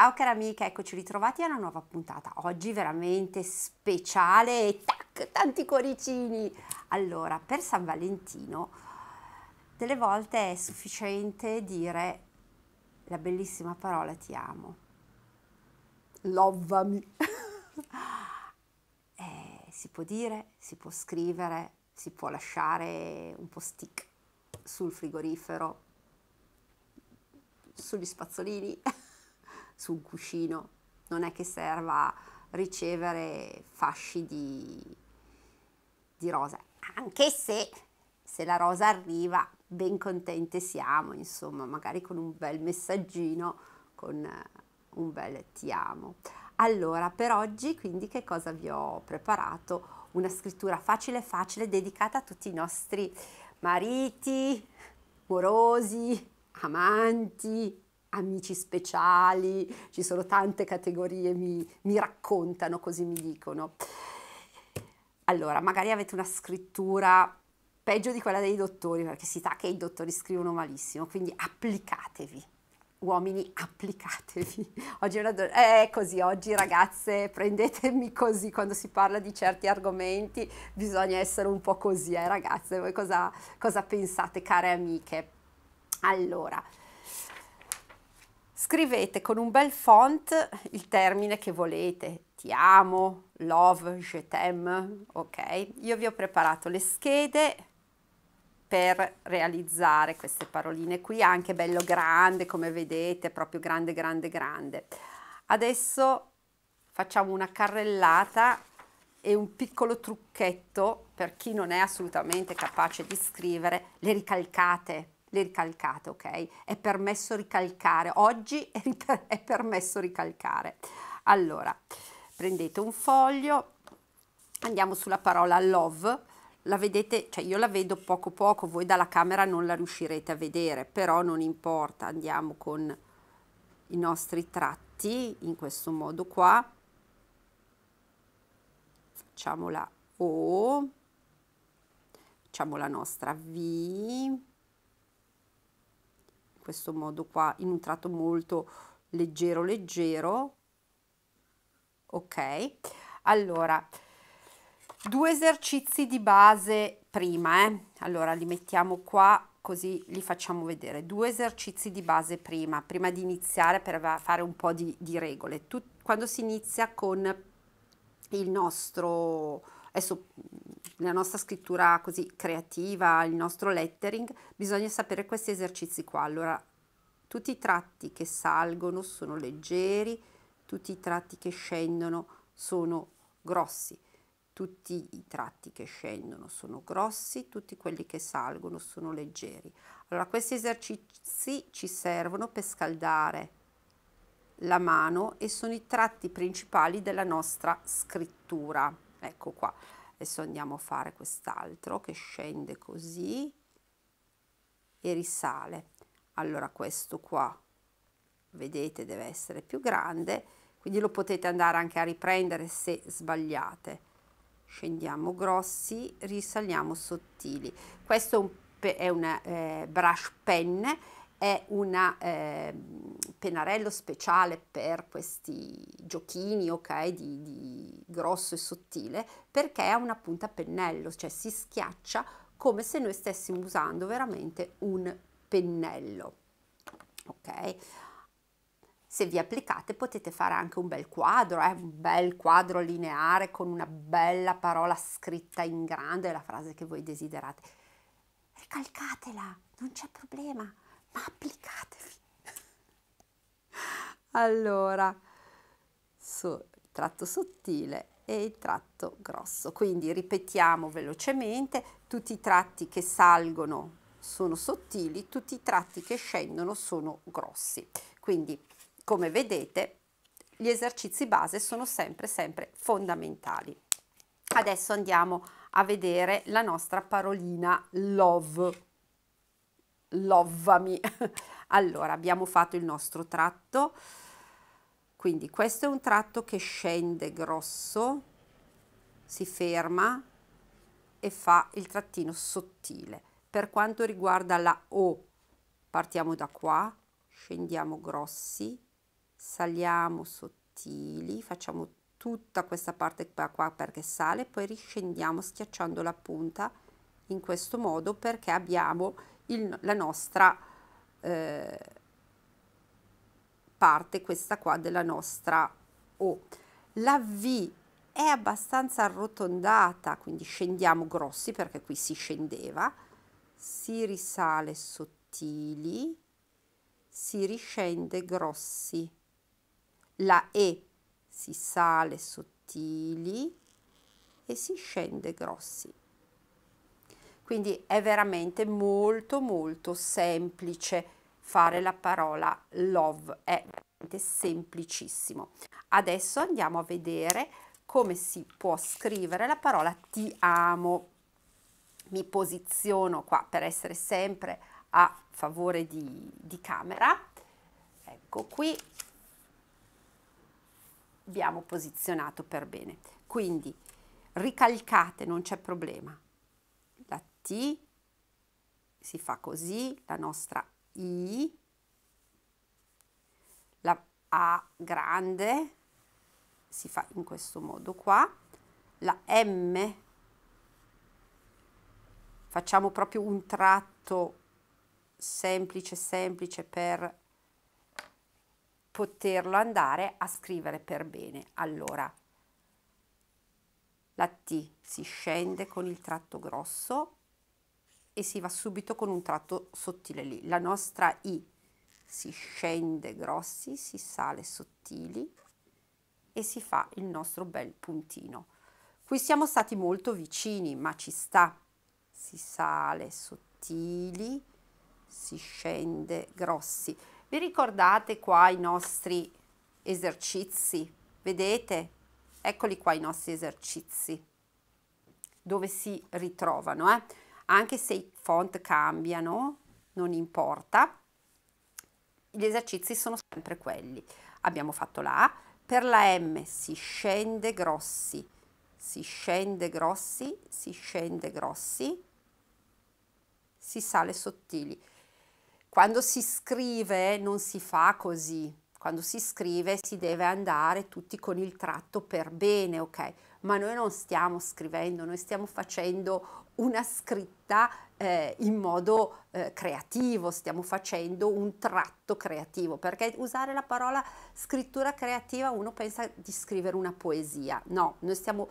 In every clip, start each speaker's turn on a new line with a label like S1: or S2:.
S1: Ciao cara amica, eccoci ritrovati a una nuova puntata. Oggi veramente speciale e tac, tanti cuoricini. Allora, per San Valentino delle volte è sufficiente dire la bellissima parola ti amo. Lovami. eh, si può dire, si può scrivere, si può lasciare un po' stick sul frigorifero, sugli spazzolini. su un cuscino, non è che serva ricevere fasci di, di rosa, anche se, se la rosa arriva ben contente siamo, insomma, magari con un bel messaggino, con eh, un bel ti amo. Allora, per oggi quindi che cosa vi ho preparato? Una scrittura facile facile dedicata a tutti i nostri mariti, morosi, amanti, amici speciali, ci sono tante categorie, mi, mi raccontano, così mi dicono. Allora, magari avete una scrittura peggio di quella dei dottori, perché si sa che i dottori scrivono malissimo, quindi applicatevi. Uomini, applicatevi. Oggi è, una do- è così, oggi ragazze, prendetemi così quando si parla di certi argomenti, bisogna essere un po' così, eh ragazze, voi cosa, cosa pensate, care amiche? Allora, Scrivete con un bel font il termine che volete, ti amo, love, je t'aime, ok? Io vi ho preparato le schede per realizzare queste paroline qui, anche bello grande come vedete, proprio grande, grande, grande. Adesso facciamo una carrellata e un piccolo trucchetto per chi non è assolutamente capace di scrivere, le ricalcate le ricalcate, ok? È permesso ricalcare, oggi è permesso ricalcare. Allora, prendete un foglio, andiamo sulla parola love, la vedete, cioè io la vedo poco poco, voi dalla camera non la riuscirete a vedere, però non importa, andiamo con i nostri tratti in questo modo qua, facciamo la O, facciamo la nostra V, questo modo qua in un tratto molto leggero leggero ok allora due esercizi di base prima eh? allora li mettiamo qua così li facciamo vedere due esercizi di base prima prima di iniziare per fare un po di, di regole Tut quando si inizia con il nostro adesso nella nostra scrittura così creativa, il nostro lettering, bisogna sapere questi esercizi qua. Allora, tutti i tratti che salgono sono leggeri, tutti i tratti che scendono sono grossi, tutti i tratti che scendono sono grossi, tutti quelli che salgono sono leggeri. Allora, questi esercizi ci servono per scaldare la mano e sono i tratti principali della nostra scrittura. Ecco qua adesso andiamo a fare quest'altro che scende così e risale allora questo qua vedete deve essere più grande quindi lo potete andare anche a riprendere se sbagliate scendiamo grossi risaliamo sottili questo è un è una eh, brush pen, è un eh, pennarello speciale per questi giochini ok, di, di grosso e sottile perché ha una punta a pennello, cioè si schiaccia come se noi stessimo usando veramente un pennello. Ok? Se vi applicate potete fare anche un bel quadro, eh? un bel quadro lineare con una bella parola scritta in grande, la frase che voi desiderate. Ricalcatela, non c'è problema, ma applicatevi. allora, so, tratto sottile e il tratto grosso. Quindi ripetiamo velocemente, tutti i tratti che salgono sono sottili, tutti i tratti che scendono sono grossi. Quindi, come vedete, gli esercizi base sono sempre sempre fondamentali. Adesso andiamo a vedere la nostra parolina love. Lovami. Allora, abbiamo fatto il nostro tratto quindi questo è un tratto che scende grosso, si ferma e fa il trattino sottile. Per quanto riguarda la O, partiamo da qua, scendiamo grossi, saliamo sottili, facciamo tutta questa parte qua, perché sale, poi riscendiamo schiacciando la punta in questo modo perché abbiamo il, la nostra eh, parte questa qua della nostra O. La V è abbastanza arrotondata, quindi scendiamo grossi perché qui si scendeva, si risale sottili, si riscende grossi. La E si sale sottili e si scende grossi. Quindi è veramente molto molto semplice fare la parola love, è semplicissimo. Adesso andiamo a vedere come si può scrivere la parola ti amo. Mi posiziono qua per essere sempre a favore di, di camera. Ecco qui, abbiamo posizionato per bene. Quindi ricalcate, non c'è problema. La T si fa così, la nostra i, la A grande si fa in questo modo qua, la M facciamo proprio un tratto semplice semplice per poterlo andare a scrivere per bene. Allora la T si scende con il tratto grosso e si va subito con un tratto sottile lì. La nostra I si scende grossi, si sale sottili e si fa il nostro bel puntino. Qui siamo stati molto vicini, ma ci sta. Si sale sottili, si scende grossi. Vi ricordate qua i nostri esercizi? Vedete? Eccoli qua i nostri esercizi, dove si ritrovano. Eh? anche se i font cambiano, non importa, gli esercizi sono sempre quelli. Abbiamo fatto la A, per la M si scende grossi, si scende grossi, si scende grossi, si sale sottili. Quando si scrive non si fa così, quando si scrive si deve andare tutti con il tratto per bene, ok? Ma noi non stiamo scrivendo, noi stiamo facendo una scritta eh, in modo eh, creativo, stiamo facendo un tratto creativo, perché usare la parola scrittura creativa uno pensa di scrivere una poesia, no, noi stiamo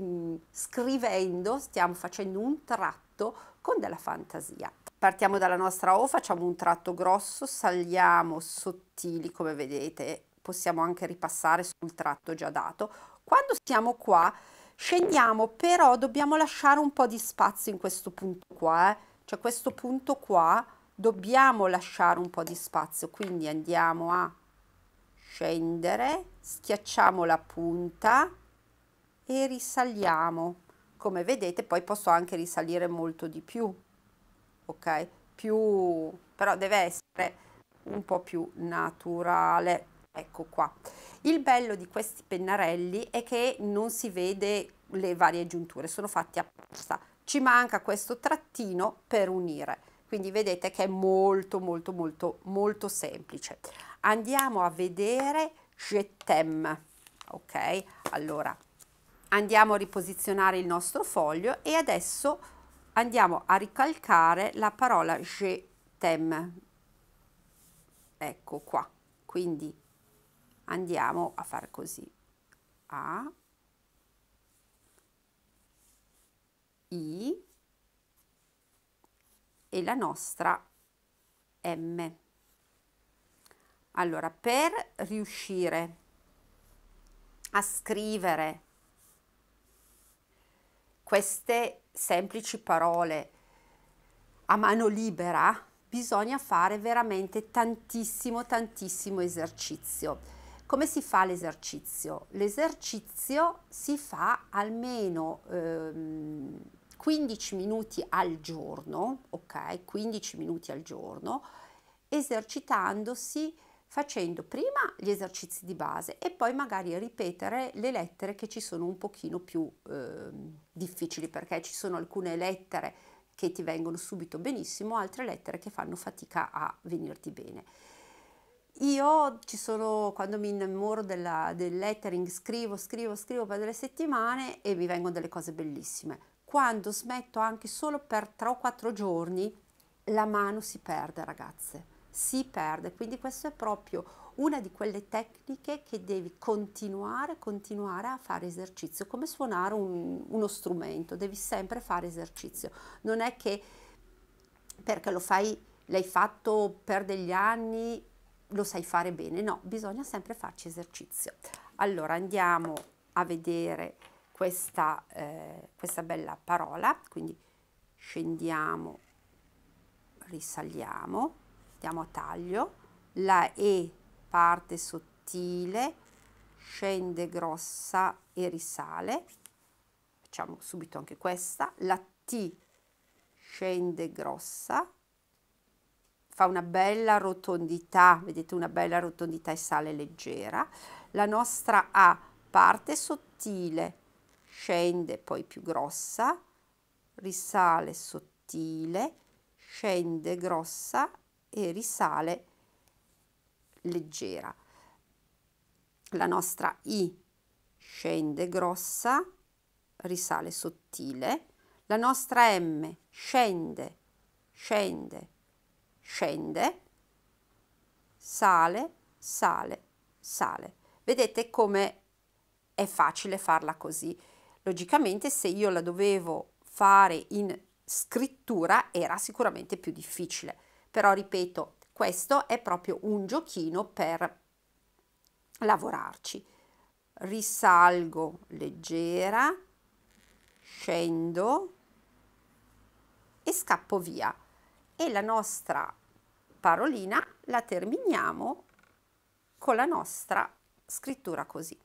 S1: mm, scrivendo, stiamo facendo un tratto con della fantasia partiamo dalla nostra O, facciamo un tratto grosso, saliamo sottili come vedete, possiamo anche ripassare sul tratto già dato. Quando siamo qua scendiamo però dobbiamo lasciare un po' di spazio in questo punto qua, eh? cioè questo punto qua dobbiamo lasciare un po' di spazio, quindi andiamo a scendere, schiacciamo la punta e risaliamo. Come vedete poi posso anche risalire molto di più ok? Più, però deve essere un po' più naturale, ecco qua. Il bello di questi pennarelli è che non si vede le varie giunture, sono fatti apposta. Ci manca questo trattino per unire quindi vedete che è molto molto molto molto semplice andiamo a vedere jetem ok allora andiamo a riposizionare il nostro foglio e adesso andiamo a ricalcare la parola je t'aime. Ecco qua. Quindi andiamo a fare così. A I e la nostra M. Allora, per riuscire a scrivere queste semplici parole a mano libera bisogna fare veramente tantissimo tantissimo esercizio. Come si fa l'esercizio? L'esercizio si fa almeno ehm, 15 minuti al giorno, ok? 15 minuti al giorno esercitandosi facendo prima gli esercizi di base e poi magari ripetere le lettere che ci sono un pochino più eh, difficili perché ci sono alcune lettere che ti vengono subito benissimo, altre lettere che fanno fatica a venirti bene. Io ci sono, quando mi innamoro della, del lettering, scrivo, scrivo, scrivo per delle settimane e mi vengono delle cose bellissime. Quando smetto anche solo per 3 o 4 giorni, la mano si perde, ragazze si perde. Quindi questa è proprio una di quelle tecniche che devi continuare, continuare a fare esercizio, come suonare un, uno strumento, devi sempre fare esercizio. Non è che perché lo fai, l'hai fatto per degli anni, lo sai fare bene, no, bisogna sempre farci esercizio. Allora andiamo a vedere questa, eh, questa bella parola, quindi scendiamo, risaliamo mettiamo a taglio, la E parte sottile, scende grossa e risale, facciamo subito anche questa, la T scende grossa, fa una bella rotondità, vedete una bella rotondità e sale leggera, la nostra A parte sottile, scende poi più grossa, risale sottile, scende grossa e risale leggera. La nostra I scende grossa, risale sottile. La nostra M scende, scende, scende, sale, sale, sale. Vedete come è facile farla così. Logicamente se io la dovevo fare in scrittura era sicuramente più difficile però ripeto questo è proprio un giochino per lavorarci risalgo leggera scendo e scappo via e la nostra parolina la terminiamo con la nostra scrittura così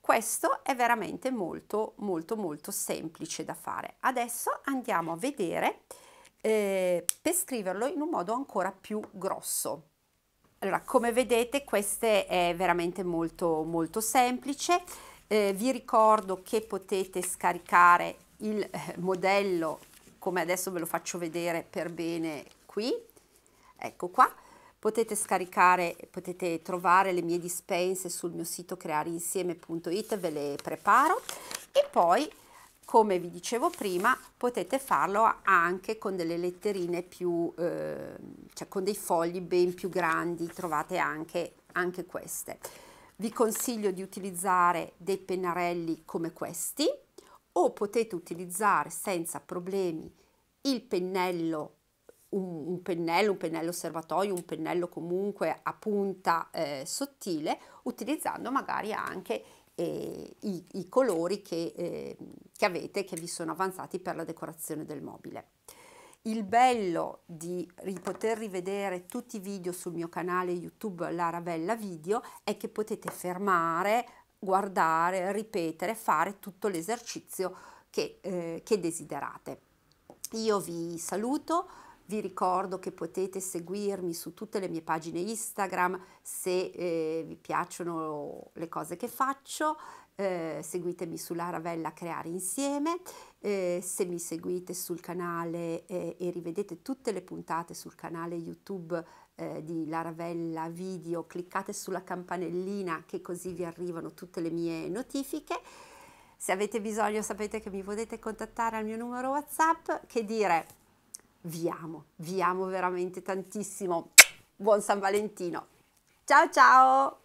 S1: questo è veramente molto molto molto semplice da fare adesso andiamo a vedere eh, per scriverlo in un modo ancora più grosso. Allora, come vedete, questo è veramente molto, molto semplice. Eh, vi ricordo che potete scaricare il eh, modello, come adesso ve lo faccio vedere per bene qui, ecco qua. Potete scaricare, potete trovare le mie dispense sul mio sito creareinsieme.it, ve le preparo. E poi come vi dicevo prima potete farlo anche con delle letterine più eh, cioè con dei fogli ben più grandi trovate anche, anche queste vi consiglio di utilizzare dei pennarelli come questi o potete utilizzare senza problemi il pennello un, un pennello un pennello serbatoio un pennello comunque a punta eh, sottile utilizzando magari anche eh, i, i, colori che, eh, che avete, che vi sono avanzati per la decorazione del mobile. Il bello di poter rivedere tutti i video sul mio canale YouTube Larabella Video è che potete fermare, guardare, ripetere, fare tutto l'esercizio che, eh, che desiderate. Io vi saluto, vi ricordo che potete seguirmi su tutte le mie pagine Instagram se eh, vi piacciono le cose che faccio. Eh, seguitemi sulla Ravella Creare Insieme, eh, se mi seguite sul canale eh, e rivedete tutte le puntate sul canale YouTube eh, di Laravella Video, cliccate sulla campanellina che così vi arrivano tutte le mie notifiche. Se avete bisogno sapete che mi potete contattare al mio numero WhatsApp, che dire vi amo, vi amo veramente tantissimo. Buon San Valentino. Ciao ciao!